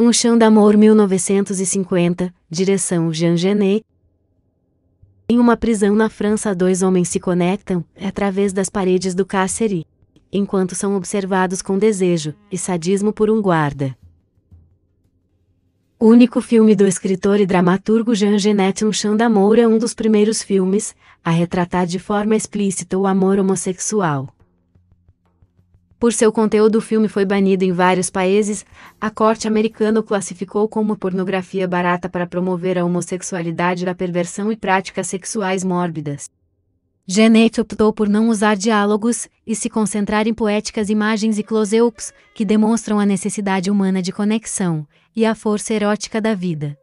Um Chão d'Amor 1950, direção Jean Genet. Em uma prisão na França, dois homens se conectam, através das paredes do cárcere, enquanto são observados com desejo e sadismo por um guarda. O único filme do escritor e dramaturgo Jean Genet Um Chão d'Amor é um dos primeiros filmes a retratar de forma explícita o amor homossexual. Por seu conteúdo, o filme foi banido em vários países. A corte americana o classificou como pornografia barata para promover a homossexualidade a perversão e práticas sexuais mórbidas. Genet optou por não usar diálogos e se concentrar em poéticas imagens e close-ups que demonstram a necessidade humana de conexão e a força erótica da vida.